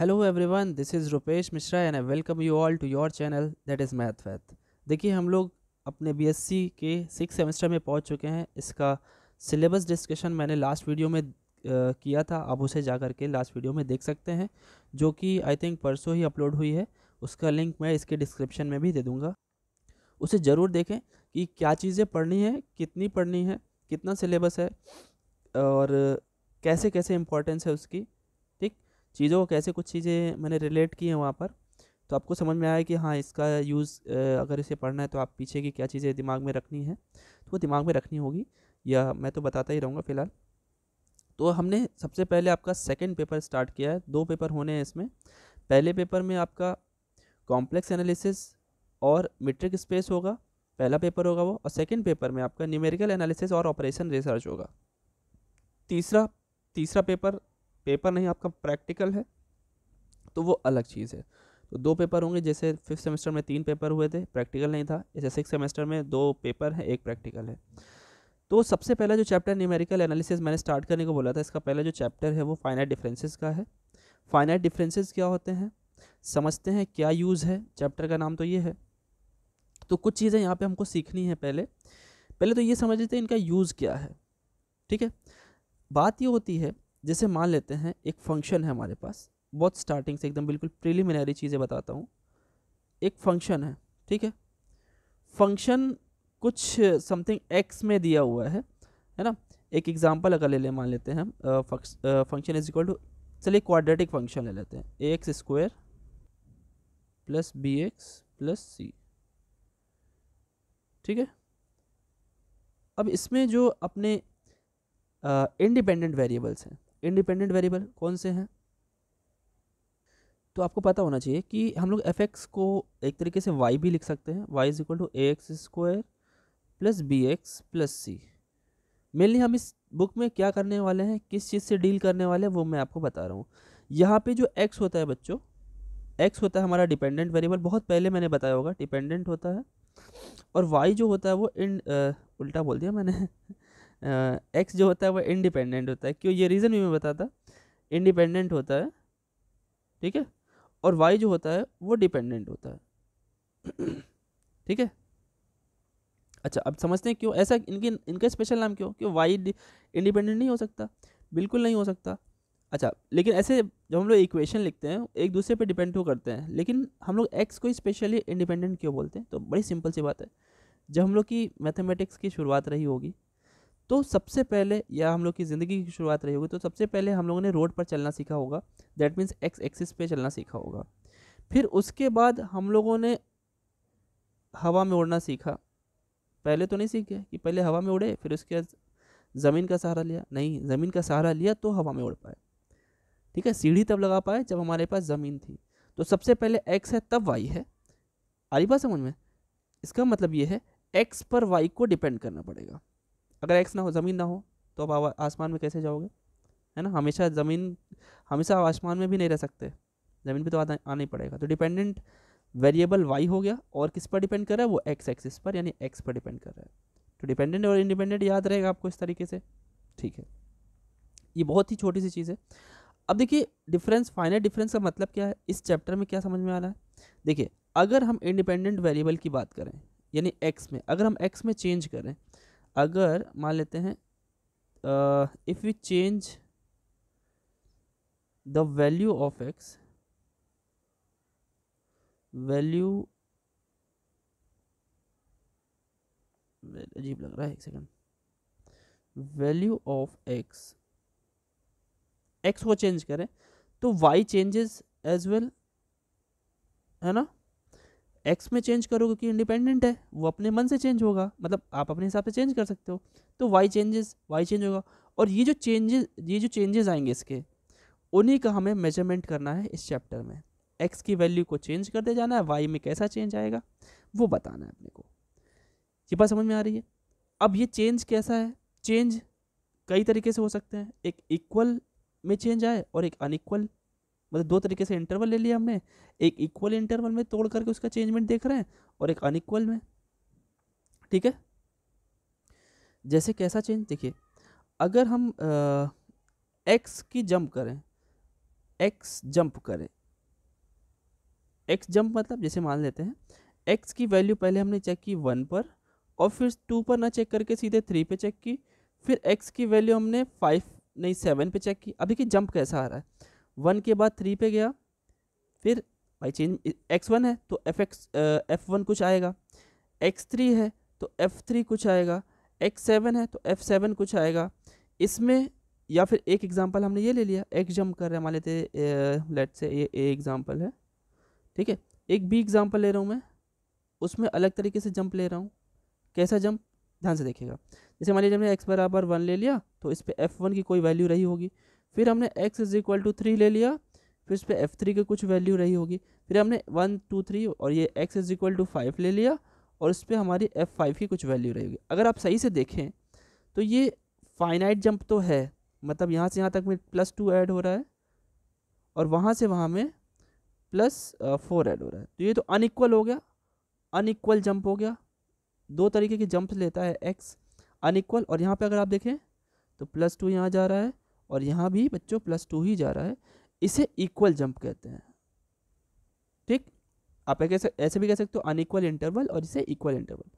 hello everyone this is Rupesh Mishra and I welcome you all to your channel that is math वैथ देखिए हम लोग अपने बीएससी के सिक्स सेमेस्टर में पहुंच चुके हैं इसका सिलेबस डिस्कशन मैंने लास्ट वीडियो में किया था आप उसे जा कर के लास्ट वीडियो में देख सकते हैं जो कि आई थिंक परसों ही अपलोड हुई है उसका लिंक मैं इसके डिस्क्रिप्शन में भी दे दूँगा उसे ज़रूर देखें कि क्या चीज़ें पढ़नी है कितनी पढ़नी है कितना सिलेबस है और कैसे कैसे इम्पोर्टेंस है उसकी चीज़ों को कैसे कुछ चीज़ें मैंने रिलेट की हैं वहाँ पर तो आपको समझ में आया कि हाँ इसका यूज़ अगर इसे पढ़ना है तो आप पीछे की क्या चीज़ें दिमाग में रखनी है तो वो दिमाग में रखनी होगी या मैं तो बताता ही रहूँगा फ़िलहाल तो हमने सबसे पहले आपका सेकेंड पेपर स्टार्ट किया है दो पेपर होने हैं इसमें पहले पेपर में आपका कॉम्प्लेक्स एनालिसिस और मेट्रिक स्पेस होगा पहला पेपर होगा वो और सेकेंड पेपर में आपका न्यूमेरिकल एनालिसिस और ऑपरेशन रिसर्च होगा तीसरा तीसरा पेपर पेपर नहीं आपका प्रैक्टिकल है तो वो अलग चीज़ है तो दो पेपर होंगे जैसे फिफ्थ सेमेस्टर में तीन पेपर हुए थे प्रैक्टिकल नहीं था जैसे सिक्स सेमेस्टर में दो पेपर है एक प्रैक्टिकल है तो सबसे पहला जो चैप्टर न्यूमेरिकल एनालिसिस मैंने स्टार्ट करने को बोला था इसका पहला जो चैप्टर है वो फाइनाइट डिफरेंसेस का है फाइनाइट डिफरेंसेस क्या होते हैं समझते हैं क्या यूज़ है चैप्टर का नाम तो ये है तो कुछ चीज़ें यहाँ पे हमको सीखनी है पहले पहले तो ये समझ लेते हैं इनका यूज़ क्या है ठीक है बात ये होती है जैसे मान लेते हैं एक फंक्शन है हमारे पास बहुत स्टार्टिंग से एकदम बिल्कुल प्रिलिमिनरी चीज़ें बताता हूँ एक फंक्शन है ठीक है फंक्शन कुछ समथिंग एक्स में दिया हुआ है है ना एक एग्जांपल अगर ले ले मान लेते हैं हम फंक्शन इज इक्वल टू चलिए क्वाड्रेटिक फंक्शन ले लेते हैं a x square plus b x plus c ठीक है अब इसमें जो अपने इंडिपेंडेंट वेरिएबल्स हैं इंडिपेंडेंट वेरिएबल कौन से हैं तो आपको पता होना चाहिए कि हम लोग एफ एक्स को एक तरीके से वाई भी लिख सकते हैं y is equal to a x square plus b x plus c mainly हम इस बुक में क्या करने वाले हैं किस चीज़ से डील करने वाले हैं वो मैं आपको बता रहा हूँ यहाँ पे जो एक्स होता है बच्चों एक्स होता है हमारा डिपेंडेंट वेरिएबल बहुत पहले मैंने बताया होगा डिपेंडेंट होता है और वाई जो होता है वो इन आ, उल्टा बोल दिया मैंने एक्स जो होता है वह इंडिपेंडेंट होता है क्यों ये रीज़न भी मैं बताता इंडिपेंडेंट होता है ठीक है और वाई जो होता है वो डिपेंडेंट होता है ठीक है अच्छा अब समझते हैं क्यों ऐसा इनके इनका स्पेशल नाम क्यों क्यों वाई इंडिपेंडेंट नहीं हो सकता बिल्कुल नहीं हो सकता अच्छा लेकिन ऐसे जब हम लोग इक्वेशन लिखते हैं एक दूसरे पे डिपेंड तो करते हैं लेकिन हम लोग एक्स को स्पेशली इंडिपेंडेंट क्यों बोलते हैं तो बड़ी सिंपल सी बात है जब हम लोग की मैथमेटिक्स की शुरुआत रही होगी तो सबसे पहले या हम लोग की ज़िंदगी की शुरुआत रही होगी तो सबसे पहले हम लोगों ने रोड पर चलना सीखा होगा दैट मीन्स एक्स एक्सिस पे चलना सीखा होगा फिर उसके बाद हम लोगों ने हवा में उड़ना सीखा पहले तो नहीं सीखे कि पहले हवा में उड़े फिर उसके बाद ज़मीन का सहारा लिया नहीं ज़मीन का सहारा लिया तो हवा में उड़ पाए ठीक है सीढ़ी तब लगा पाए जब हमारे पास ज़मीन थी तो सबसे पहले एक्स है तब वाई है आ रही बात समझ में इसका मतलब ये है एक्स पर वाई को डिपेंड करना पड़ेगा अगर एक्स ना हो ज़मीन ना हो तो आप आसमान में कैसे जाओगे है ना हमेशा ज़मीन हमेशा आप आसमान में भी नहीं रह सकते ज़मीन पे तो आना आना ही पड़ेगा तो डिपेंडेंट वेरिएबल वाई हो गया और किस पर डिपेंड कर रहा है वो एक्स एक्सिस पर यानी एक्स पर डिपेंड कर रहा है तो डिपेंडेंट और इंडिपेंडेंट याद रहेगा आपको इस तरीके से ठीक है ये बहुत ही छोटी सी चीज़ है अब देखिए डिफरेंस फाइनल डिफरेंस का मतलब क्या है इस चैप्टर में क्या समझ में आ रहा है देखिए अगर हम इंडिपेंडेंट वेरिएबल की बात करें यानी एक्स में अगर हम एक्स में चेंज करें अगर मान लेते हैं if we change the value of x value अजीब लग रहा है एक second value of x x को चेंज करें तो वाई चेंजेस एज वेल है ना एक्स में चेंज करो क्योंकि इंडिपेंडेंट है वो अपने मन से चेंज होगा मतलब आप अपने हिसाब से चेंज कर सकते हो तो वाई चेंजेस वाई चेंज होगा और ये जो चेंजेस ये जो चेंजेस आएंगे इसके उन्हीं का हमें मेजरमेंट करना है इस चैप्टर में एक्स की वैल्यू को चेंज करते जाना है वाई में कैसा चेंज आएगा वो बताना है अपने को ये बात समझ में आ रही है अब ये चेंज कैसा है चेंज कई तरीके से हो सकते हैं एक इक्वल में चेंज आए और एक अनइक्वल मतलब दो तरीके से इंटरवल ले लिया हमने एक इक्वल इंटरवल में तोड़ करके उसका चेंजमेंट देख रहे हैं और एक अनइक्वल में ठीक है जैसे कैसा चेंज देखिए अगर हम आ, एक्स की जंप करें एक्स जंप करें एक्स जंप मतलब जैसे मान लेते हैं एक्स की वैल्यू पहले हमने चेक की वन पर और फिर टू पर ना चेक करके सीधे थ्री पे चेक की फिर एक्स की वैल्यू हमने फाइव नहीं सेवन पे चेक की अभी की जंप कैसा आ रहा है वन के बाद थ्री पे गया फिर भाई चेंज एक्स वन है तो एफ एक्स एफ वन कुछ आएगा एक्स थ्री है तो एफ थ्री कुछ आएगा एक्स सेवन है तो एफ सेवन कुछ आएगा इसमें या फिर एक एग्जांपल हमने ये ले लिया एक्स जंप कर रहे मान लेते लेट से ये ए एग्जांपल है ठीक है एक बी एग्जांपल ले रहा हूँ मैं उसमें अलग तरीके से जंप ले रहा हूँ कैसा जंप ध्यान से देखिएगा जैसे मान लीजिए हमने एक्स बराबर वन ले लिया तो इस पर एफ वन की कोई वैल्यू रही होगी फिर हमने x is equal to three ले लिया फिर इस पर एफ थ्री की कुछ वैल्यू रही होगी फिर हमने वन टू थ्री और ये x is equal to five ले लिया और इस पर हमारी एफ फाइव की कुछ वैल्यू रही होगी अगर आप सही से देखें तो ये फाइनाइट जंप तो है मतलब यहाँ से यहाँ तक में प्लस टू ऐड हो रहा है और वहाँ से वहाँ में प्लस फोर ऐड हो रहा है तो ये तो अनइक्वल हो गया अनइक्वल जंप हो गया दो तरीके के जंप लेता है एक्स अनइक्वल और यहाँ पे अगर आप देखें तो प्लस टू यहाँ जा रहा है और यहाँ भी बच्चों प्लस टू ही जा रहा है इसे इक्वल जंप कहते हैं ठीक आप ऐसे ऐसे भी कह सकते हो अनइक्वल इंटरवल और इसे इक्वल इंटरवल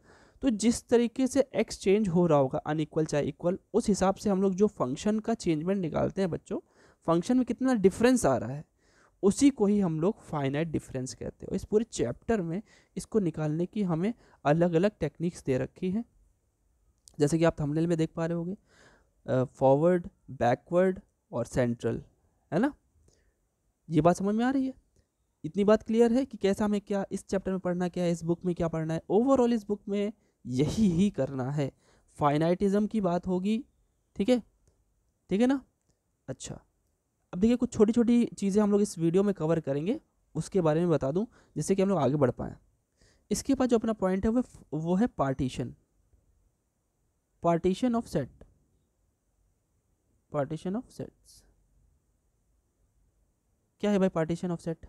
तो जिस तरीके से एक्सचेंज हो रहा होगा अनइक्वल चाहे इक्वल उस हिसाब से हम लोग जो फंक्शन का चेंजमेंट निकालते हैं बच्चों फंक्शन में कितना डिफरेंस आ रहा है उसी को ही हम लोग फाइनाइट डिफरेंस कहते हैं इस पूरे चैप्टर में इसको निकालने की हमें अलग अलग टेक्निक्स दे रखी हैं जैसे कि आप थंबनेल में देख पा रहे होगे फॉरवर्ड बैकवर्ड और सेंट्रल है ना ये बात समझ में आ रही है इतनी बात क्लियर है कि कैसा हमें क्या इस चैप्टर में पढ़ना क्या है इस बुक में क्या पढ़ना है ओवरऑल इस बुक में यही ही करना है फाइनाइटिज़म की बात होगी ठीक है ठीक है ना अच्छा अब देखिए कुछ छोटी छोटी चीज़ें हम लोग इस वीडियो में कवर करेंगे उसके बारे में बता दूं जिससे कि हम लोग आगे बढ़ पाएँ इसके बाद जो अपना पॉइंट है वो वो है partition partition of set partition of sets क्या है भाई पार्टीशन ऑफ सेट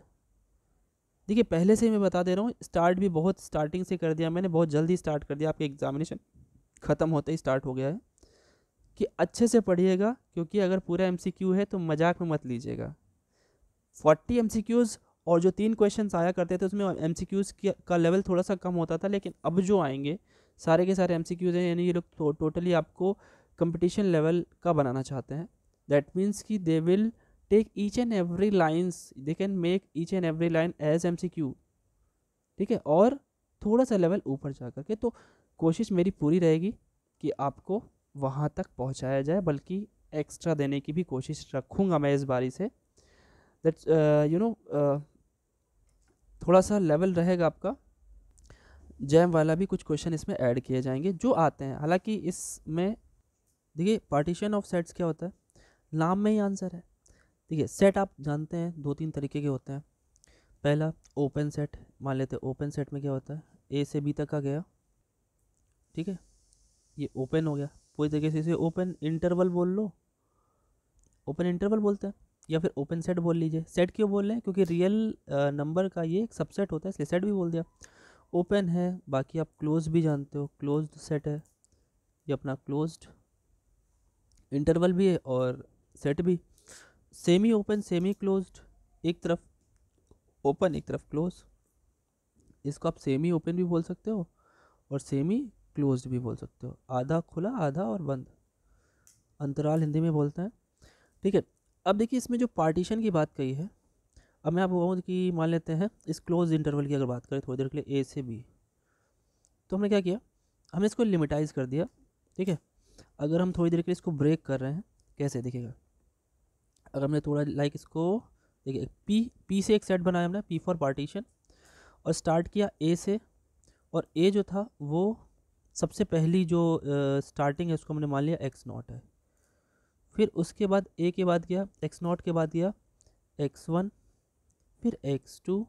देखिए पहले से ही मैं बता दे रहा हूँ स्टार्ट भी बहुत स्टार्टिंग से कर दिया मैंने बहुत जल्दी स्टार्ट कर दिया आपके एग्जामिनेशन ख़त्म होते ही स्टार्ट हो गया है कि अच्छे से पढ़िएगा क्योंकि अगर पूरा एम है तो मजाक में मत लीजिएगा फोर्टी एम और जो तीन क्वेश्चन आया करते थे उसमें एम का लेवल थोड़ा सा कम होता था लेकिन अब जो आएंगे सारे के सारे एम हैं यानी ये लोग टोटली तो, आपको कंपटीशन लेवल का बनाना चाहते हैं दैट मीन्स कि they will take each and every lines they can make each and every line as M C Q ठीक है और थोड़ा सा लेवल ऊपर जा करके तो कोशिश मेरी पूरी रहेगी कि आपको वहाँ तक पहुँचाया जाए बल्कि एक्स्ट्रा देने की भी कोशिश रखूँगा मैं इस बारी से दैट यू नो थोड़ा सा लेवल रहेगा आपका जैम वाला भी कुछ क्वेश्चन इसमें ऐड किए जाएंगे जो आते हैं हालांकि इसमें देखिए पार्टीशन ऑफ सेट्स क्या होता है नाम में ही आंसर है देखिए सेट आप जानते हैं दो तीन तरीके के होते हैं पहला ओपन सेट मान लेते हैं ओपन सेट में क्या होता है ए से बी तक आ गया ठीक है ये ओपन हो गया पूरी तरीके से इसे ओपन इंटरवल बोल लो ओपन इंटरवल बोलते हैं या फिर ओपन सेट बोल लीजिए सेट क्यों बोल रहे हैं क्योंकि रियल नंबर का ये एक सबसेट होता है इसलिए सेट भी बोल दिया ओपन है बाकी आप क्लोज भी जानते हो क्लोज सेट है ये अपना क्लोज्ड इंटरवल भी है और सेट भी सेमी ओपन सेमी क्लोज्ड एक तरफ ओपन एक तरफ क्लोज इसको आप सेमी ओपन भी बोल सकते हो और सेमी क्लोज्ड भी बोल सकते हो आधा खुला आधा और बंद अंतराल हिंदी में बोलते हैं ठीक है अब देखिए इसमें जो पार्टीशन की बात कही है अब मैं आप बोलूँ कि मान लेते हैं इस क्लोज इंटरवल की अगर बात करें थोड़ी देर के लिए ए से बी तो हमने क्या किया हमने इसको लिमिटाइज़ कर दिया ठीक है अगर हम थोड़ी देर के लिए इसको ब्रेक कर रहे हैं कैसे देखिएगा अगर हमने थोड़ा लाइक इसको देखिए पी पी से एक सेट बनाया हमने पी फॉर पार्टीशन और स्टार्ट किया ए से और ए जो था वो सबसे पहली जो स्टार्टिंग है उसको हमने मान लिया एक्स नॉट है फिर उसके बाद ए के बाद गया एक्स नॉट के बाद गया एक्स वन फिर एक्स टू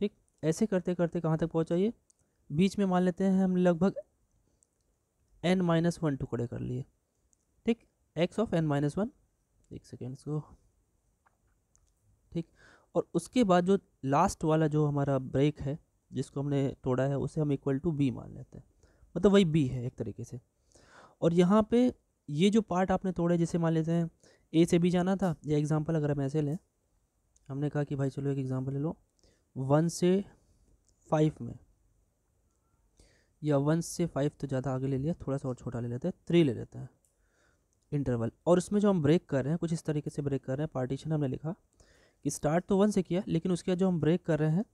ठीक ऐसे करते करते कहाँ तक पहुँचाइए बीच में मान लेते हैं हम लगभग एन माइनस वन टुकड़े कर लिए ठीक x of n minus one एक सेकेंड इसको ठीक और उसके बाद जो लास्ट वाला जो हमारा ब्रेक है जिसको हमने तोड़ा है उसे हम इक्वल टू बी मान लेते हैं मतलब वही बी है एक तरीके से और यहाँ पे ये जो पार्ट आपने तोड़े जैसे मान लेते हैं ए से बी जाना था या एग्ज़ाम्पल अगर हम ऐसे लें हमने कहा कि भाई चलो एक एग्ज़ाम्पल ले लो वन से फाइव में या वन से फाइव तो ज़्यादा आगे ले लिया थोड़ा सा और छोटा ले लेते हैं थ्री ले लेते हैं इंटरवल और इसमें जो हम ब्रेक कर रहे हैं कुछ इस तरीके से ब्रेक कर रहे हैं पार्टीशन हमने लिखा कि स्टार्ट तो वन से किया लेकिन उसके बाद जो हम ब्रेक कर रहे हैं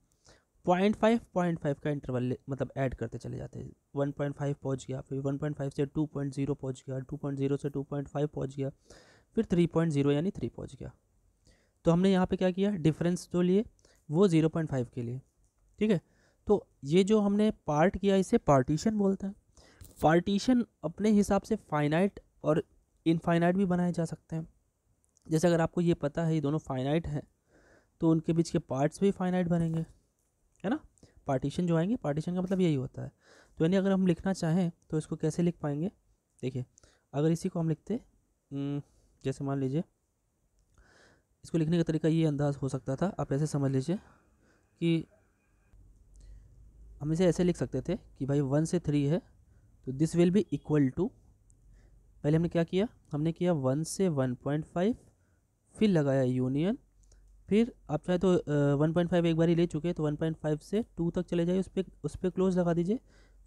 पॉइंट फाइव पॉइंट फाइव का इंटरवल मतलब ऐड करते चले जाते हैं वन पॉइंट फाइव पहुँच गया फिर वन पॉइंट फाइव से टू पॉइंट जीरो पहुँच गया टू पॉइंट जीरो से टू पॉइंट फाइव पहुँच गया फिर थ्री पॉइंट जीरो यानी थ्री पहुँच गया तो हमने यहाँ पे क्या किया डिफरेंस जो तो लिए वो ज़ीरो पॉइंट फाइव के लिए ठीक है तो ये जो हमने पार्ट किया इसे पार्टीशन बोलते हैं पार्टीशन अपने हिसाब से फाइनाइट और इनफाइनाइट भी बनाए जा सकते हैं जैसे अगर आपको ये पता है ये दोनों फाइनाइट हैं तो उनके बीच के पार्ट्स भी फाइनाइट बनेंगे है ना पार्टीशन जो आएंगे पार्टीशन का मतलब यही होता है तो यानी अगर हम लिखना चाहें तो इसको कैसे लिख पाएंगे देखिए अगर इसी को हम लिखते हम्म, जैसे मान लीजिए इसको लिखने का तरीका ये अंदाज हो सकता था आप ऐसे समझ लीजिए कि हम इसे ऐसे लिख सकते थे कि भाई वन से थ्री है तो this will be equal to पहले हमने क्या किया हमने किया वन से वन पॉइंट फाइव फिर लगाया यूनियन फिर आप चाहे तो वन पॉइंट फाइव एक बार ही ले चुके तो वन पॉइंट फाइव से टू तक चले जाइए उस पर उस पर क्लोज लगा दीजिए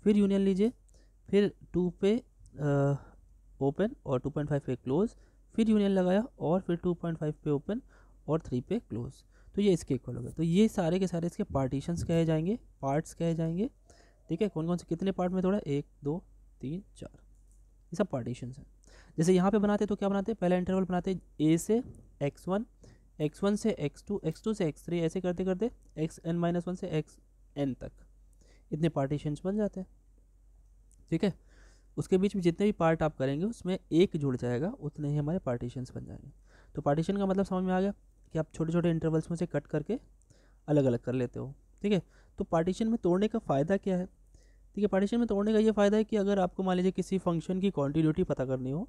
फिर यूनियन लीजिए फिर टू पे ओपन और टू पॉइंट फाइव पे क्लोज़ फिर यूनियन लगाया और फिर टू पॉइंट फाइव पे ओपन और थ्री पे क्लोज़ तो ये इसके इक्वल हो गए तो ये सारे के सारे इसके पार्टीशंस कहे जाएंगे पार्ट्स कहे जाएंगे ठीक है कौन कौन से कितने पार्ट में थोड़ा एक दो तीन चार ये सब पार्टीशंस हैं जैसे यहाँ पे बनाते तो क्या बनाते पहला इंटरवल बनाते ए से एक्स वन एक्स वन से एक्स टू एक्स टू से एक्स थ्री ऐसे करते करते एक्स एन माइनस वन से एक्स एन तक इतने पार्टीशंस बन जाते हैं ठीक है उसके बीच में जितने भी पार्ट आप करेंगे उसमें एक जुड़ जाएगा उतने ही हमारे पार्टीशंस बन जाएंगे तो पार्टीशन का मतलब समझ में आ गया कि आप छोटे छोटे इंटरवल्स में से कट करके अलग अलग कर लेते हो ठीक है तो पार्टीशन में तोड़ने का फ़ायदा क्या है ठीक है पार्टीशन में तोड़ने का ये फ़ायदा है कि अगर आपको मान लीजिए किसी फंक्शन की कॉन्टीन्यूटी पता करनी हो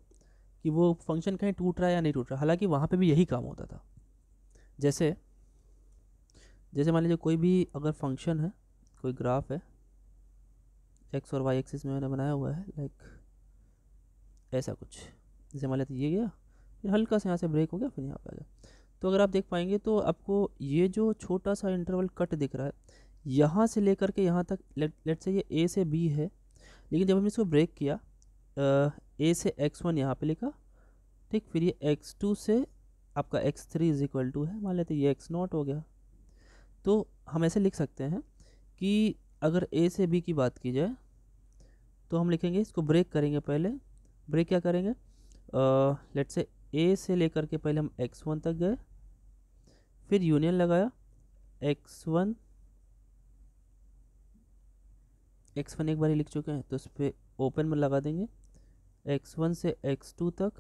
कि वो फंक्शन कहीं टूट रहा है या नहीं टूट रहा हालांकि वहाँ पर भी यही काम होता था जैसे जैसे मान लीजिए कोई भी अगर फंक्शन है कोई ग्राफ है एक्स और वाई एक्सिस में मैंने बनाया हुआ है लाइक ऐसा कुछ जैसे मान लेते ये गया फिर हल्का से यहाँ से ब्रेक हो गया फिर यहाँ पे आ गया तो अगर आप देख पाएंगे तो आपको ये जो छोटा सा इंटरवल कट दिख रहा है यहाँ से लेकर के यहाँ तक लेट लेट से ये ए से बी है लेकिन जब हमने इसको ब्रेक किया ए से एक्स वन यहाँ पर लिखा ठीक फिर ये एक्स टू से आपका x three is equal to है मान लेते ये एक्स नॉट हो गया तो हम ऐसे लिख सकते हैं कि अगर ए से बी की बात की जाए तो हम लिखेंगे इसको ब्रेक करेंगे पहले ब्रेक क्या करेंगे लेट से ए से लेकर के पहले हम एक्स वन तक गए फिर यूनियन लगाया एक्स वन एक्स वन एक बार ही लिख चुके हैं तो उस पर ओपन में लगा देंगे एक्स वन से एक्स टू तक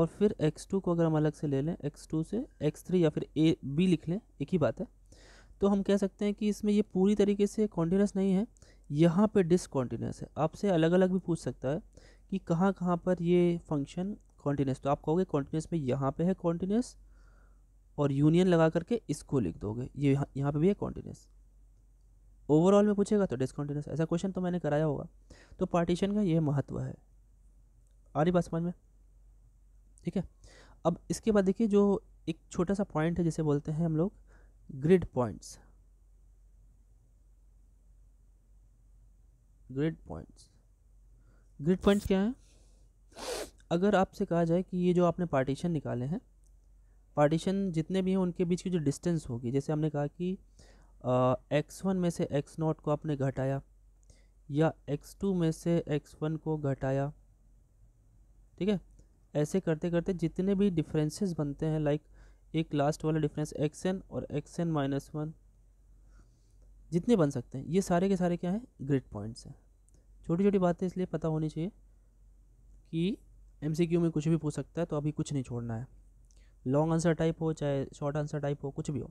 और फिर एक्स टू को अगर हम अलग से ले लें एक्स टू से एक्स थ्री या फिर ए बी लिख लें एक ही बात है तो हम कह सकते हैं कि इसमें ये पूरी तरीके से कॉन्टीन्यूस नहीं है यहाँ पे डिसकॉन्टीन्यूस है आपसे अलग अलग भी पूछ सकता है कि कहाँ कहाँ पर ये फंक्शन कॉन्टीन्यूस तो आप कहोगे कॉन्टीन्यूस में यहाँ पे है कॉन्टीन्यूस और यूनियन लगा करके इसको लिख दोगे ये यह, यहाँ पे भी है कॉन्टीन्यूस ओवरऑल में पूछेगा तो डिसकॉन्टीन्यूस ऐसा क्वेश्चन तो मैंने कराया होगा तो पार्टीशन का ये महत्व है आ रही बात समझ में ठीक है अब इसके बाद देखिए जो एक छोटा सा पॉइंट है जिसे बोलते हैं हम लोग grid points grid points grid points क्या हैं अगर आपसे कहा जाए कि ये जो आपने पार्टीशन निकाले हैं पार्टीशन जितने भी हैं उनके बीच की जो डिस्टेंस होगी जैसे हमने कहा कि एक्स वन में से एक्स नॉट को आपने घटाया या एक्स टू में से एक्स वन को घटाया ठीक है ऐसे करते करते जितने भी डिफरेंसेस बनते हैं लाइक एक लास्ट वाला डिफरेंस एक्स एन और एक्स एन माइनस वन जितने बन सकते हैं ये सारे के सारे क्या हैं ग्रिड पॉइंट्स हैं छोटी छोटी बातें इसलिए पता होनी चाहिए कि क्यू में कुछ भी पूछ सकता है तो अभी कुछ नहीं छोड़ना है लॉन्ग आंसर टाइप हो चाहे शॉर्ट आंसर टाइप हो कुछ भी हो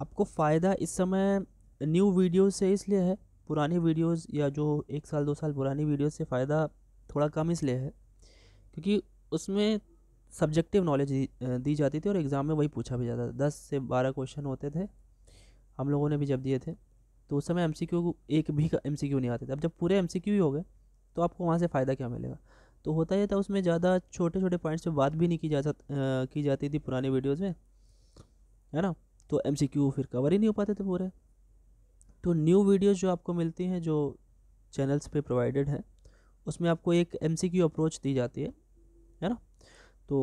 आपको फ़ायदा इस समय न्यू वीडियो से इसलिए है पुरानी वीडियोस या जो एक साल दो साल पुरानी वीडियो से फ़ायदा थोड़ा कम इसलिए है क्योंकि उसमें सब्जेक्टिव नॉलेज दी जाती थी और एग्ज़ाम में वही पूछा भी जाता था दस से बारह क्वेश्चन होते थे हम लोगों ने भी जब दिए थे तो उस समय एम एक भी एम नहीं आते थे अब जब पूरे एम ही हो गए तो आपको वहाँ से फ़ायदा क्या मिलेगा तो होता यह था उसमें ज़्यादा छोटे छोटे पॉइंट्स पे बात भी नहीं की जा सक की जाती थी पुराने वीडियोज़ में है ना तो एम फिर कवर ही नहीं हो पाते थे पूरे तो न्यू वीडियोज़ जो आपको मिलती हैं जो चैनल्स पे प्रोवाइडेड हैं उसमें आपको एक एम अप्रोच दी जाती है है ना तो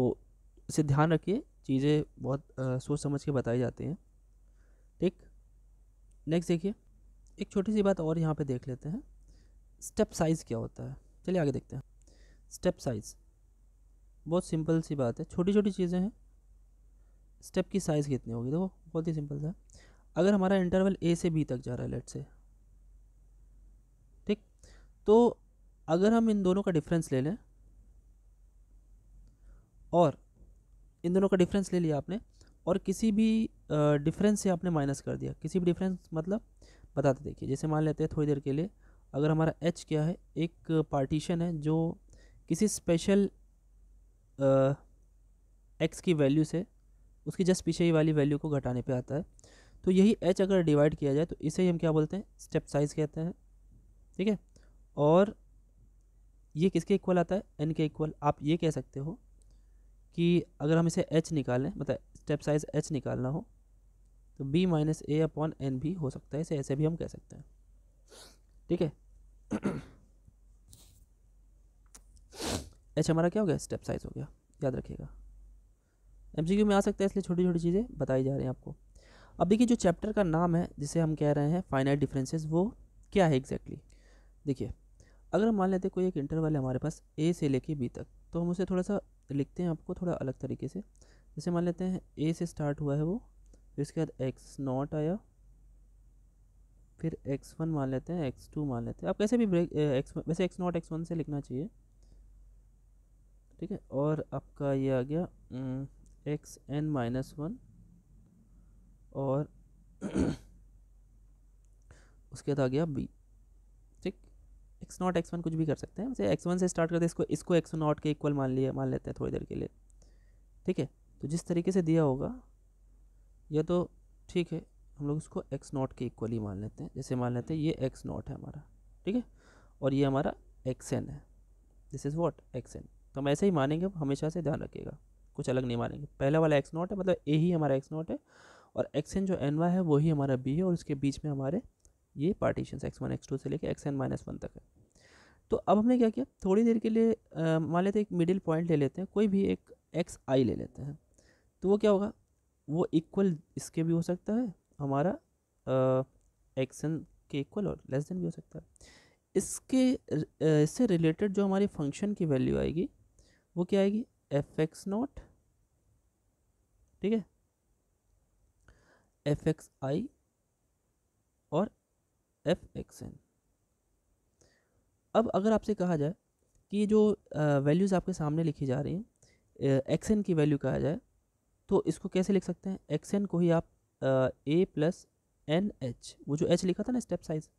इसे ध्यान रखिए चीज़ें बहुत आ, सोच समझ के बताई जाती हैं ठीक नेक्स्ट देखिए एक छोटी सी बात और यहाँ पे देख लेते हैं स्टेप साइज़ क्या होता है चलिए आगे देखते हैं स्टेप साइज़ बहुत सिंपल सी बात है छोटी छोटी चीज़ें हैं स्टेप की साइज़ कितनी होगी देखो बहुत ही सिंपल सा अगर हमारा इंटरवल ए से बी तक जा रहा है लेट से ठीक तो अगर हम इन दोनों का डिफरेंस ले लें और इन दोनों का डिफरेंस ले लिया आपने और किसी भी डिफरेंस से आपने माइनस कर दिया किसी भी डिफरेंस मतलब बताते देखिए जैसे मान लेते हैं थोड़ी देर के लिए अगर हमारा एच क्या है एक पार्टीशन है जो किसी स्पेशल एक्स की वैल्यू से उसकी जस्ट पीछे ही वाली वैल्यू को घटाने पे आता है तो यही एच अगर डिवाइड किया जाए तो इसे ही हम क्या बोलते हैं स्टेप साइज़ कहते हैं ठीक है और ये किसके इक्वल आता है एन के इक्वल आप ये कह सकते हो कि अगर हम इसे एच निकालें मतलब स्टेप साइज़ एच निकालना हो तो b minus a upon n भी हो सकता है इसे ऐसे भी हम कह सकते हैं ठीक है एच अच्छा, हमारा क्या हो गया स्टेप साइज़ हो गया याद रखिएगा एम में आ सकता है इसलिए छोटी छोटी चीज़ें बताई जा रही हैं आपको अब देखिए जो चैप्टर का नाम है जिसे हम कह रहे हैं फाइनाइट डिफरेंसेस वो क्या है एग्जैक्टली देखिए अगर हम मान लेते कोई एक इंटरवल है हमारे पास ए से लेके बी तक तो हम उसे थोड़ा सा लिखते हैं आपको थोड़ा अलग तरीके से जैसे मान लेते हैं ए से स्टार्ट हुआ है वो फिर उसके बाद एक्स नॉट आया फिर एक्स वन मान लेते हैं एक्स टू मान लेते हैं आप कैसे भी ब्रेक एक्स वैसे एक्स नॉट एक्स वन से लिखना चाहिए ठीक है और आपका ये आ गया एक्स एन माइनस वन और उसके बाद आ गया बी ठीक एक्स नॉट एक्स वन कुछ भी कर सकते हैं वैसे एक्स वन से स्टार्ट करते हैं इसको इसको एक्स नॉट के इक्वल मान लिया मान लेते हैं थोड़ी देर के लिए ठीक है तो जिस तरीके से दिया होगा या तो ठीक है हम लोग इसको एक्स नॉट के इक्वल ही मान लेते हैं जैसे मान लेते हैं ये एक्स नॉट है हमारा ठीक है और ये हमारा एक्स एन है this is what x n तो हम ऐसे ही मानेंगे हमेशा से ध्यान रखिएगा कुछ अलग नहीं मानेंगे पहला वाला एक्स नॉट है मतलब ए ही हमारा एक्स नॉट है और एक्स एन जो एन वाई है वही हमारा बी है और उसके बीच में हमारे ये partition x one x two से लेकर एक्स एन माइनस वन तक है तो अब हमने क्या किया थोड़ी देर के लिए मान लेते हैं एक मिडिल पॉइंट ले लेते हैं कोई भी एक एक्स आई ले लेते हैं तो वो क्या होगा वो इक्वल इसके भी हो सकता है हमारा एक्स एन के इक्वल और लेस देन भी हो सकता है इसके इससे रिलेटेड जो हमारी फंक्शन की वैल्यू आएगी वो क्या आएगी एफ एक्स नॉट ठीक है एफ एक्स आई और एफ एक्स एन अब अगर आपसे कहा जाए कि जो वैल्यूज़ आपके सामने लिखी जा रही हैं एक्स एन की वैल्यू कहा जाए तो इसको कैसे लिख सकते हैं एक्स एन को ही आप ए प्लस एन एच वो जो एच लिखा था ना स्टेप साइज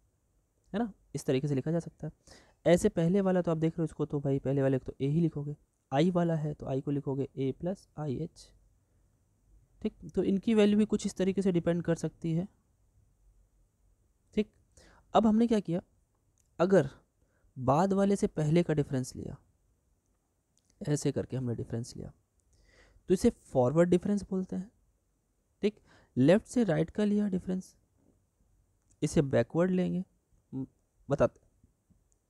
है ना इस तरीके से लिखा जा सकता है ऐसे पहले वाला तो आप देख रहे हो इसको तो भाई पहले वाले तो ए ही लिखोगे आई वाला है तो आई को लिखोगे ए प्लस आई एच ठीक तो इनकी वैल्यू भी कुछ इस तरीके से डिपेंड कर सकती है ठीक अब हमने क्या किया अगर बाद वाले से पहले का डिफरेंस लिया ऐसे करके हमने डिफरेंस लिया तो इसे फॉरवर्ड डिफरेंस बोलते हैं ठीक लेफ्ट से राइट right का लिया डिफरेंस इसे बैकवर्ड लेंगे बताते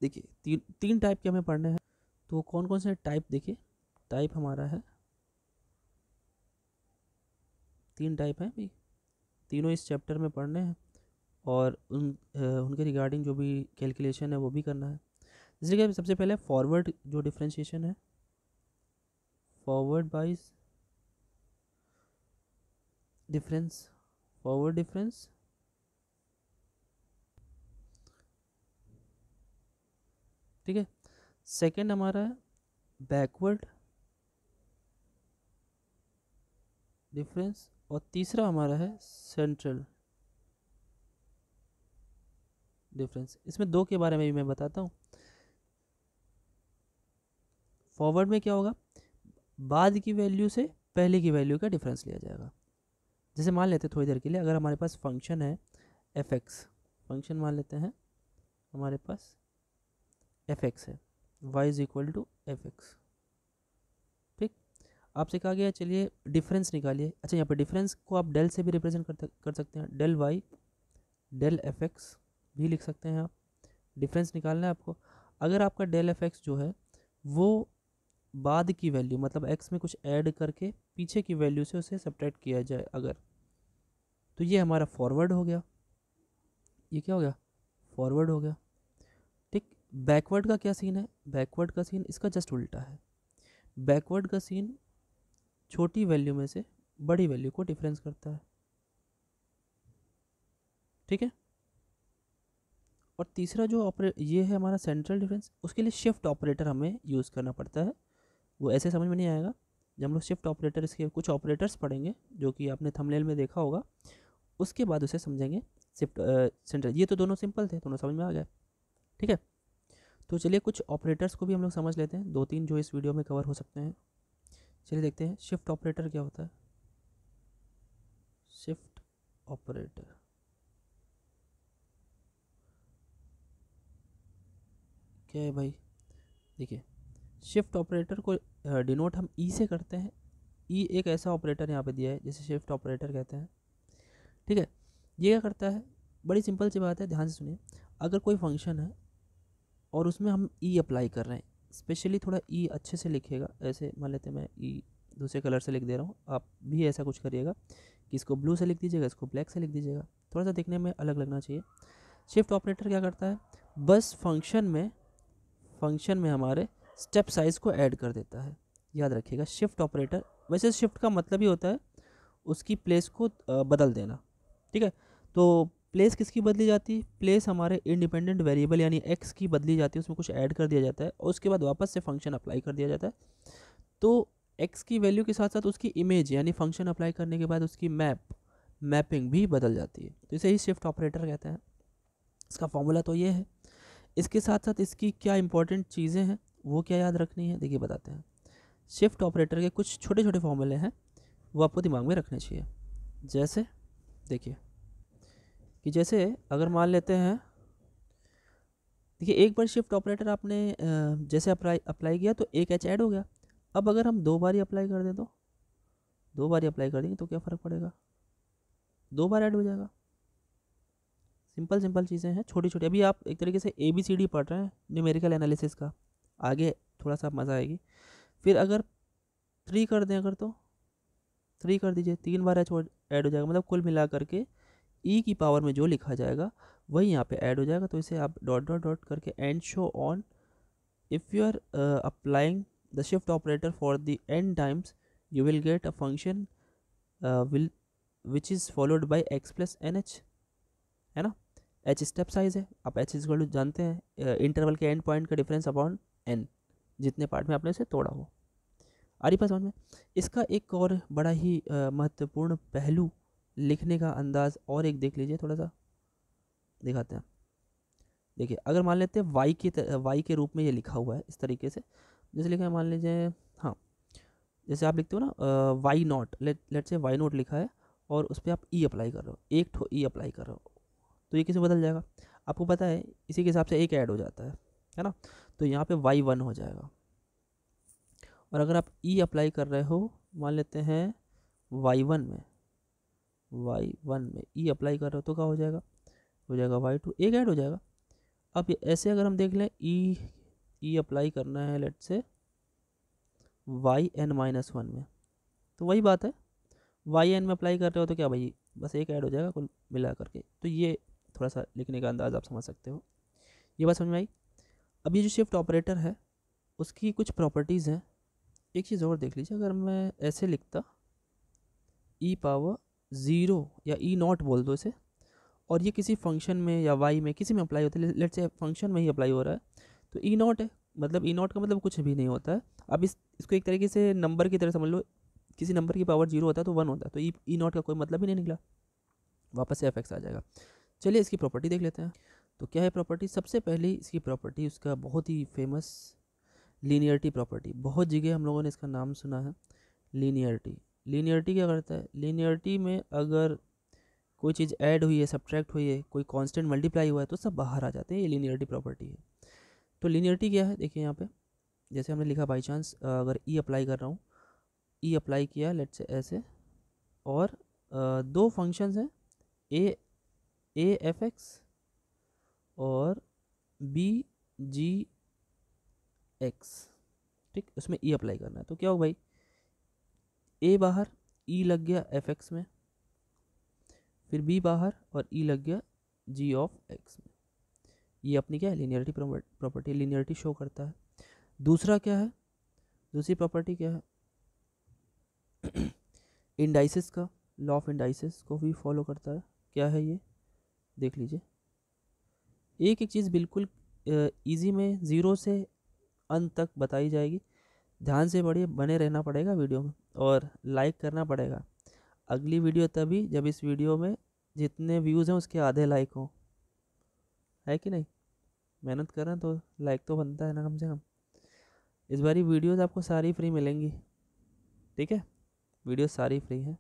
देखिए तीन तीन टाइप के हमें पढ़ने हैं तो कौन कौन से टाइप देखिए टाइप हमारा है तीन टाइप हैं भी तीनों इस चैप्टर में पढ़ने हैं और उन उनके रिगार्डिंग जो भी कैलकुलेशन है वो भी करना है जैसे कि सबसे पहले फॉरवर्ड जो डिफ्रेंशिएशन है forward by difference forward difference ठीक है सेकेंड हमारा है बैकवर्ड डिफरेंस और तीसरा हमारा है सेंट्रल डिफरेंस इसमें दो के बारे में भी मैं बताता हूँ फॉरवर्ड में क्या होगा बाद की वैल्यू से पहले की वैल्यू का डिफरेंस लिया जाएगा जैसे मान लेते हैं थोड़ी देर के लिए अगर हमारे पास फंक्शन है एफ एक्स फंक्शन मान लेते हैं हमारे पास एफ एक्स है y is equal to f x ठीक आपसे कहा गया चलिए डिफरेंस निकालिए अच्छा यहाँ पर डिफरेंस को आप डेल से भी रिप्रेजेंट कर, कर सकते हैं del y del f x भी लिख सकते हैं आप डिफरेंस निकालना है आपको अगर आपका डेल एफ एक्स जो है वो बाद की वैल्यू मतलब एक्स में कुछ ऐड करके पीछे की वैल्यू से उसे सब्ट्रैक्ट किया जाए अगर तो ये हमारा फॉरवर्ड हो गया ये क्या हो गया फॉरवर्ड हो गया बैकवर्ड का क्या सीन है बैकवर्ड का सीन इसका जस्ट उल्टा है बैकवर्ड का सीन छोटी वैल्यू में से बड़ी वैल्यू को डिफरेंस करता है ठीक है और तीसरा जो ऑपरे ये है हमारा सेंट्रल डिफरेंस उसके लिए शिफ्ट ऑपरेटर हमें यूज़ करना पड़ता है वो ऐसे समझ में नहीं आएगा जब हम लोग शिफ्ट ऑपरेटर इसके कुछ ऑपरेटर्स पढ़ेंगे जो कि आपने थंबनेल में देखा होगा उसके बाद उसे समझेंगे शिफ्ट सेंट्रल ये तो दोनों सिंपल थे दोनों समझ में आ गया ठीक है तो चलिए कुछ ऑपरेटर्स को भी हम लोग समझ लेते हैं दो तीन जो इस वीडियो में कवर हो सकते हैं चलिए देखते हैं शिफ्ट ऑपरेटर क्या होता है शिफ्ट ऑपरेटर क्या है भाई देखिए शिफ्ट ऑपरेटर को डिनोट हम ई से करते हैं ई एक ऐसा ऑपरेटर यहाँ पे दिया है जिसे शिफ्ट ऑपरेटर कहते हैं ठीक है ये क्या करता है बड़ी सिंपल सी बात है ध्यान से सुनिए अगर कोई फंक्शन है और उसमें हम ई e अप्लाई कर रहे हैं स्पेशली थोड़ा ई e अच्छे से लिखिएगा ऐसे मान लेते मैं ई e दूसरे कलर से लिख दे रहा हूँ आप भी ऐसा कुछ करिएगा कि इसको ब्लू से लिख दीजिएगा इसको ब्लैक से लिख दीजिएगा थोड़ा सा देखने में अलग लगना चाहिए शिफ्ट ऑपरेटर क्या करता है बस फंक्शन में फंक्शन में हमारे स्टेप साइज़ को ऐड कर देता है याद रखिएगा शिफ्ट ऑपरेटर वैसे शिफ्ट का मतलब ही होता है उसकी प्लेस को बदल देना ठीक है तो प्लेस किसकी बदली जाती है प्लेस हमारे इंडिपेंडेंट वेरिएबल यानी एक्स की बदली जाती है उसमें कुछ ऐड कर दिया जाता है और उसके बाद वापस से फंक्शन अप्लाई कर दिया जाता है तो एक्स की वैल्यू के साथ साथ उसकी इमेज यानी फंक्शन अप्लाई करने के बाद उसकी मैप मैपिंग भी बदल जाती है तो इसे ही शिफ्ट ऑपरेटर कहते हैं इसका फॉर्मूला तो ये है इसके साथ साथ इसकी क्या इंपॉर्टेंट चीज़ें हैं वो क्या याद रखनी है देखिए बताते हैं शिफ्ट ऑपरेटर के कुछ छोटे छोटे फॉर्मूले हैं वो आपको दिमाग में रखने चाहिए जैसे देखिए कि जैसे अगर मान लेते हैं देखिए एक बार शिफ्ट ऑपरेटर आपने जैसे अप्लाई अप्लाई किया तो एक एच ऐड हो गया अब अगर हम दो बार ही अप्लाई कर दें तो दो बार ही अप्लाई कर देंगे तो क्या फ़र्क पड़ेगा दो बार ऐड हो जाएगा सिंपल सिंपल चीज़ें हैं छोटी छोटी अभी आप एक तरीके से ए बी सी डी पढ़ रहे हैं न्यूमेरिकल एनालिसिस का आगे थोड़ा सा मज़ा आएगी फिर अगर थ्री कर दें अगर तो थ्री कर दीजिए तीन बार एच ऐड हो जाएगा मतलब कुल मिला करके ई e की पावर में जो लिखा जाएगा वही यहाँ पे ऐड हो जाएगा तो इसे आप डॉट डॉट डॉट करके and so on if you are applying the shift operator for the n times you will get a function will which is followed by x plus n h है ना H step size है आप H is जानते हैं interval uh, के end point का difference upon n जितने part में आपने इसे तोड़ा हो आ रही पास समझ में इसका एक और बड़ा ही uh, महत्वपूर्ण पहलू लिखने का अंदाज और एक देख लीजिए थोड़ा सा दिखाते हैं देखिए अगर मान लेते हैं वाई के वाई के रूप में ये लिखा हुआ है इस तरीके से जैसे लिखा है मान लीजिए हाँ जैसे आप लिखते हो ना वाई नॉट लेट लेट से वाई नॉट लिखा है और उस पर आप ई e अप्लाई कर रहे हो एक ठो ई e अप्लाई कर रहे हो तो ये किसे बदल जाएगा आपको पता है इसी के हिसाब से एक ऐड हो जाता है है ना तो यहाँ पे वाई वन हो जाएगा और अगर आप ई e अप्लाई कर रहे हो मान लेते हैं वाई वन में वाई वन में ई e अप्लाई कर रहे हो तो क्या हो जाएगा हो जाएगा वाई टू एक ऐड हो जाएगा अब ये ऐसे अगर हम देख लें ई ई अप्लाई करना है लेट से वाई एन माइनस वन में तो वही बात है वाई एन में अप्लाई कर रहे हो तो क्या भाई बस एक ऐड हो जाएगा कुल मिला करके तो ये थोड़ा सा लिखने का अंदाज़ आप समझ सकते हो ये बात समझ में आई अब ये जो शिफ्ट ऑपरेटर है उसकी कुछ प्रॉपर्टीज़ हैं एक चीज़ और देख लीजिए अगर मैं ऐसे लिखता ई e पावर ज़ीरो या ई नॉट बोल दो इसे और ये किसी फंक्शन में या वाई में किसी में अप्लाई होता है लेट से फंक्शन में ही अप्लाई हो रहा है तो ई e नॉट है मतलब ई e नॉट का मतलब कुछ भी नहीं होता है अब इस इसको एक तरीके से नंबर की तरह समझ लो किसी नंबर की पावर जीरो होता है तो वन होता है तो ई e, नॉट का कोई मतलब ही नहीं निकला वापस से एफ एक्स आ जाएगा चलिए इसकी प्रॉपर्टी देख लेते हैं तो क्या है प्रॉपर्टी सबसे पहले इसकी प्रॉपर्टी उसका बहुत ही फेमस लीनियरटी प्रॉपर्टी बहुत जगह हम लोगों ने इसका नाम सुना है लीनियरटी लीनियरिटी क्या करता है लीनियरिटी में अगर कोई चीज़ ऐड हुई है सब्ट्रैक्ट हुई है कोई कांस्टेंट मल्टीप्लाई हुआ है तो सब बाहर आ जाते हैं ये लीनियरिटी प्रॉपर्टी है तो लीनियरिटी क्या है देखिए यहाँ पे जैसे हमने लिखा बाई चांस अगर ई e अप्लाई कर रहा हूँ ई e अप्लाई किया लेट्स ऐसे और आ, दो फंक्शंस हैं ए ए एफ एक्स और बी जी एक्स ठीक उसमें ई e अप्लाई करना है तो क्या होगा भाई ए बाहर ई लग गया एफ एक्स में फिर बी बाहर और ई e लग गया जी ऑफ एक्स में ये अपनी क्या है लीनियरिटी प्रॉपर्टी लीनियरिटी शो करता है दूसरा क्या है दूसरी प्रॉपर्टी क्या है इंडाइसिस का लॉ ऑफ इंडाइसिस को भी फॉलो करता है क्या है ये देख लीजिए एक एक चीज़ बिल्कुल ईजी में ज़ीरो से अंत तक बताई जाएगी ध्यान से पढ़िए बने रहना पड़ेगा वीडियो में और लाइक करना पड़ेगा अगली वीडियो तभी जब इस वीडियो में जितने व्यूज़ हैं उसके आधे लाइक हों है कि नहीं मेहनत करें तो लाइक तो बनता है ना कम से कम इस बारी वीडियोस आपको सारी फ्री मिलेंगी ठीक है वीडियो सारी फ्री हैं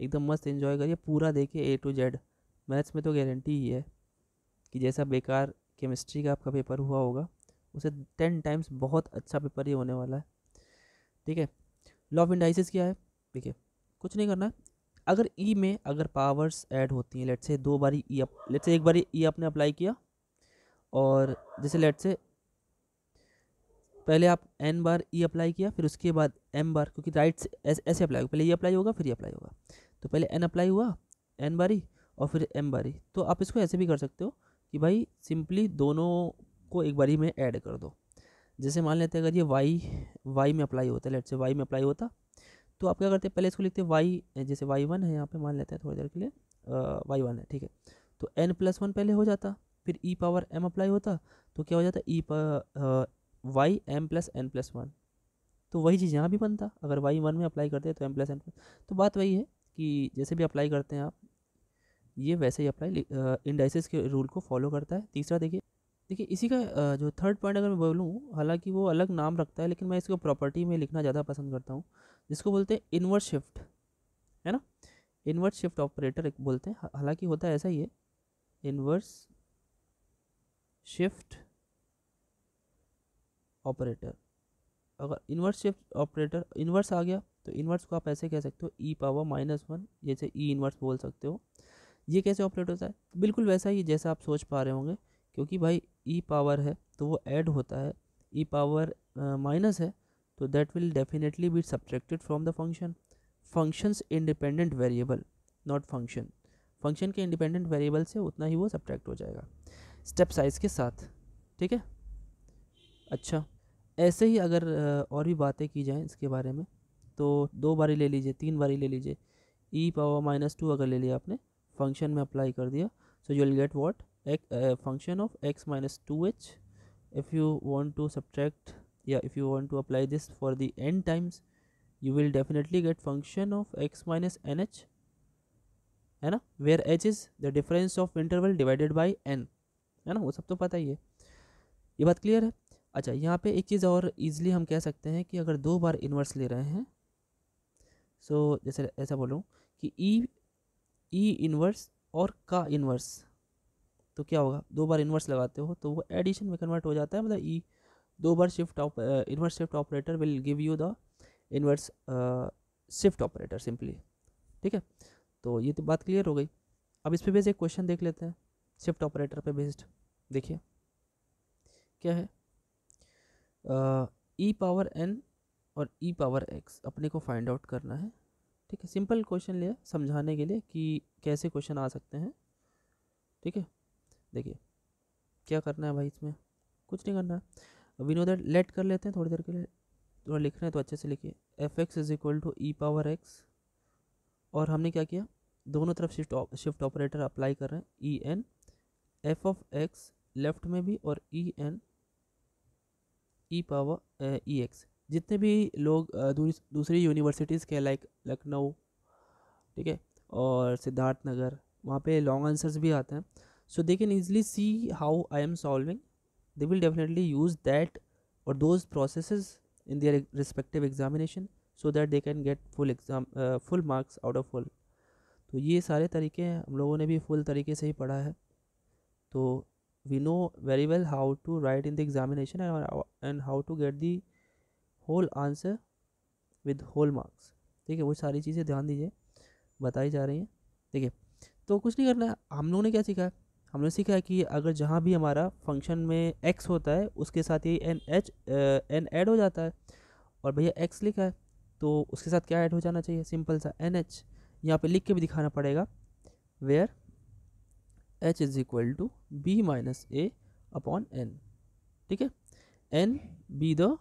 एकदम मस्त इन्जॉय करिए पूरा देखिए ए टू जेड मैथ्स में तो गारंटी ही है कि जैसा बेकार केमिस्ट्री का आपका पेपर हुआ होगा उसे टेन टाइम्स बहुत अच्छा पेपर ही होने वाला है ठीक है लॉ ऑफ इंडाइसिस क्या है ठीक है कुछ नहीं करना है अगर ई e में अगर पावर्स ऐड होती हैं लेट से दो बारी ई e लेट से एक बारी ई e आपने अप्लाई किया और जैसे लेट से पहले आप एन बार ई e अप्लाई किया फिर उसके बाद एम बार क्योंकि राइट ऐसे अप्लाई होगा पहले ई e अप्लाई होगा फिर ये e अप्लाई होगा तो पहले एन अप्लाई हुआ एन बारी और फिर एम बारी तो आप इसको ऐसे भी कर सकते हो कि भाई सिंपली दोनों को एक बारी में ऐड कर दो जैसे मान लेते हैं अगर ये वाई वाई में अप्लाई होता है लेट से वाई में अप्लाई होता तो आप क्या करते हैं पहले इसको लिखते हैं वाई जैसे वाई वन है यहाँ पे मान लेते हैं थोड़ी देर के लिए वाई वन है ठीक है तो एन प्लस वन पहले हो जाता फिर ई पावर एम अप्लाई होता तो क्या हो जाता E y m plus n plus one तो वही चीज़ यहाँ भी बनता अगर वाई वन में अप्लाई करते हैं तो एम प्लस एन प्लस तो बात वही है कि जैसे भी अप्लाई करते हैं आप ये वैसे ही अप्लाई इंडाइसिस के रूल को फॉलो करता है तीसरा देखिए देखिए इसी का जो थर्ड पॉइंट अगर मैं बोलूँ हालांकि वो अलग नाम रखता है लेकिन मैं इसको प्रॉपर्टी में लिखना ज़्यादा पसंद करता हूँ जिसको बोलते हैं इन्वर्ट शिफ्ट है ना इन्वर्ट शिफ्ट ऑपरेटर बोलते हैं हालांकि होता है ऐसा ही है इनवर्स शिफ्ट ऑपरेटर अगर इन्वर्स शिफ्ट ऑपरेटर इन्वर्स आ गया तो इन्वर्स को आप ऐसे कह सकते हो ई पावर माइनस वन जैसे ई e इन्वर्स बोल सकते हो ये कैसे ऑपरेट होता है बिल्कुल वैसा ही जैसा आप सोच पा रहे होंगे क्योंकि भाई ई e पावर है तो वो ऐड होता है ई पावर माइनस है तो that will definitely be subtracted from the function functions independent variable not function function के इंडिपेंडेंट वेरिएबल से उतना ही वो सब्ट्रैक्ट हो जाएगा स्टेप साइज़ के साथ ठीक है अच्छा ऐसे ही अगर और भी बातें की जाएँ इसके बारे में तो दो बारी ले लीजिए तीन बारी ले लीजिए ई पावर माइनस टू अगर ले लिया आपने फंक्शन में अप्लाई कर दिया so you will get what a function of x minus 2h if you want to subtract yeah if you want to apply this for the n times you will definitely get function of x minus nh है ना where h is the difference of interval divided by n है ना वो सब तो पता ही है ये बात क्लियर है अच्छा यहाँ पे एक चीज़ और ईजिली हम कह सकते हैं कि अगर दो बार इन्वर्स ले रहे हैं सो so, जैसे ऐसा बोलूँ कि ई ई इन्वर्स और का इन्वर्स तो क्या होगा दो बार इन्वर्स लगाते हो तो वो एडिशन में कन्वर्ट हो जाता है मतलब ई e, दो बार shift op inverse shift operator will give you the inverse shift operator simply ठीक है तो ये तो बात क्लियर हो गई अब इस पर बेस एक क्वेश्चन देख लेते हैं शिफ्ट ऑपरेटर पे बेस्ड देखिए क्या है ई पावर एन और ई पावर एक्स अपने को फाइंड आउट करना है ठीक है सिंपल क्वेश्चन लिया समझाने के लिए कि कैसे क्वेश्चन आ सकते हैं ठीक है देखिए क्या करना है भाई इसमें कुछ नहीं करना है विनोद दैट लेट कर लेते हैं थोड़ी देर के लिए थोड़ा लिख रहे हैं तो अच्छे से लिखिए f x is equal to E power x और हमने क्या किया दोनों तरफ शिफ्ट शिफ्ट ऑपरेटर अप्लाई कर रहे हैं E n f of x left में भी और E n E power E x जितने भी लोग दूसरी यूनिवर्सिटीज़ के लाइक लखनऊ ठीक है और सिद्धार्थ नगर वहाँ पे लॉन्ग आंसर्स भी आते हैं so they can easily see how I am solving they will definitely use that or those processes in their respective examination so that they can get full exam uh, full marks out of full तो ये सारे तरीके हैं हम लोगों ने भी full तरीके से ही पढ़ा है तो we know very well how to write in the examination and how to get the whole answer with whole marks ठीक है वो सारी चीज़ें ध्यान दीजिए बताई जा रही हैं ठीक है तो कुछ नहीं करना है हम लोगों ने क्या सीखा है हमने सीखा है कि अगर जहाँ भी हमारा फंक्शन में एक्स होता है उसके साथ ये एन एच एन ऐड हो जाता है और भैया एक्स लिखा है तो उसके साथ क्या ऐड हो जाना चाहिए सिंपल सा एन एच यहाँ पर लिख के भी दिखाना पड़ेगा where h is equal to b minus a upon n ठीक है n be the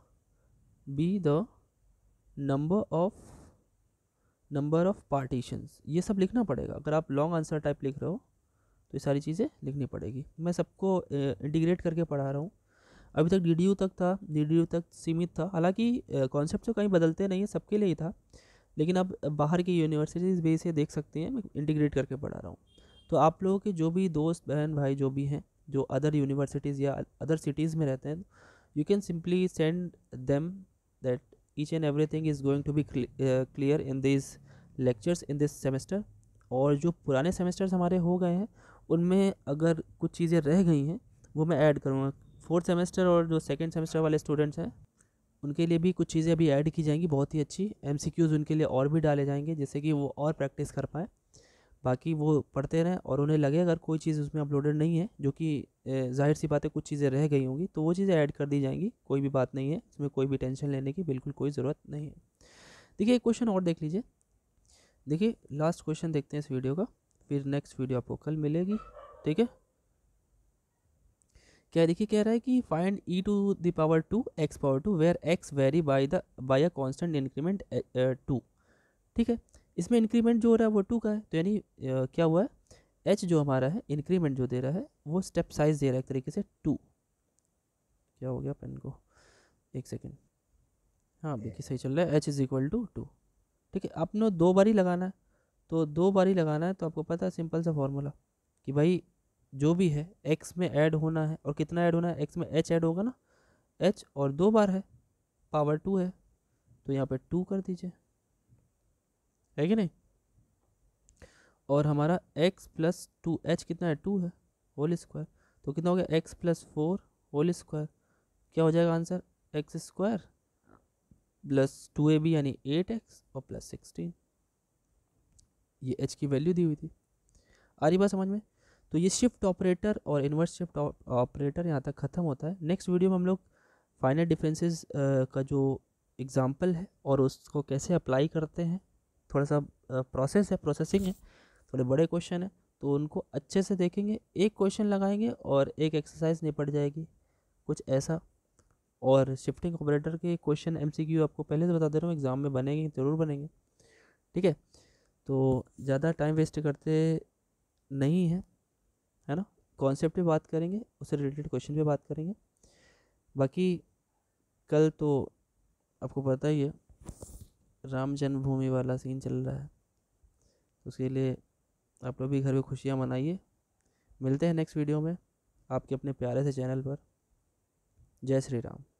be the number of number of partitions ये सब लिखना पड़ेगा अगर आप लॉन्ग आंसर टाइप लिख रहे हो तो ये सारी चीज़ें लिखनी पड़ेगी मैं सबको इंटीग्रेट करके पढ़ा रहा हूँ अभी तक डी तक था डी तक सीमित था हालांकि कॉन्सेप्ट तो कहीं बदलते नहीं है सबके लिए ही था लेकिन अब बाहर की यूनिवर्सिटीज़ भी इसे देख सकते हैं मैं इंटीग्रेट करके पढ़ा रहा हूँ तो आप लोगों के जो भी दोस्त बहन भाई जो भी हैं जो अदर यूनिवर्सिटीज़ या अदर सिटीज़ में रहते हैं you can simply send them that each and thing is going to be clear in this lectures in this semester और जो पुराने सेमेस्टर्स हमारे हो गए हैं उनमें अगर कुछ चीज़ें रह गई हैं वो मैं ऐड करूँगा फोर्थ सेमेस्टर और जो सेकेंड सेमेस्टर वाले स्टूडेंट्स हैं उनके लिए भी कुछ चीज़ें अभी ऐड की जाएंगी बहुत ही अच्छी एम उनके लिए और भी डाले जाएंगे जिससे कि वो और प्रैक्टिस कर पाएँ बाकी वो पढ़ते रहें और उन्हें लगे अगर कोई चीज़ उसमें अपलोडेड नहीं है जो कि जाहिर सी बातें कुछ चीज़ें रह गई होंगी तो वो चीज़ें ऐड कर दी जाएंगी कोई भी बात नहीं है इसमें कोई भी टेंशन लेने की बिल्कुल कोई ज़रूरत नहीं है देखिए एक क्वेश्चन और देख लीजिए देखिए लास्ट क्वेश्चन देखते हैं इस वीडियो का फिर नेक्स्ट वीडियो आपको कल मिलेगी ठीक है क्या देखिए कह रहा है कि find E to the power two x power two where x vary by the by a constant increment two ठीक है इसमें इंक्रीमेंट जो हो रहा है वो टू का है तो यानी क्या हुआ है एच जो हमारा है इंक्रीमेंट जो दे रहा है वो स्टेप साइज दे रहा है एक तरीके से टू क्या हो गया पेन को एक सेकेंड हाँ देखिए सही चल रहा है h is equal to two ठीक है आपने दो बार ही लगाना है तो दो बारी लगाना है तो आपको पता है सिंपल सा फॉर्मूला कि भाई जो भी है एक्स में ऐड होना है और कितना ऐड होना है एक्स में एच ऐड होगा ना एच और दो बार है पावर टू है तो यहाँ पे टू कर दीजिए है कि नहीं और हमारा एक्स प्लस टू एच कितना है टू है होल स्क्वायर तो कितना हो गया x plus four whole square क्या हो जाएगा answer x square plus two a b यानी एट एक्स और प्लस सिक्सटीन ये एच की वैल्यू दी हुई थी आ रही बात समझ में तो ये शिफ्ट ऑपरेटर और इन्वर्स शिफ्ट ऑपरेटर यहाँ तक ख़त्म होता है नेक्स्ट वीडियो में हम लोग फाइनल डिफरेंसेस का जो एग्ज़ाम्पल है और उसको कैसे अप्लाई करते हैं थोड़ा सा प्रोसेस है प्रोसेसिंग है थोड़े बड़े क्वेश्चन है तो उनको अच्छे से देखेंगे एक क्वेश्चन लगाएंगे और एक एक्सरसाइज निपट जाएगी कुछ ऐसा और शिफ्टिंग ऑपरेटर के क्वेश्चन एमसीक्यू आपको पहले से बता दे रहा हूँ एग्ज़ाम में बनेंगे ज़रूर बनेंगे ठीक है तो ज़्यादा टाइम वेस्ट करते नहीं है है ना कॉन्सेप्ट पे बात करेंगे उससे रिलेटेड क्वेश्चन पे बात करेंगे बाकी कल तो आपको पता ही है राम जन्मभूमि वाला सीन चल रहा है उसके लिए आप लोग भी घर में खुशियाँ मनाइए मिलते हैं नेक्स्ट वीडियो में आपके अपने प्यारे से चैनल पर जय श्री राम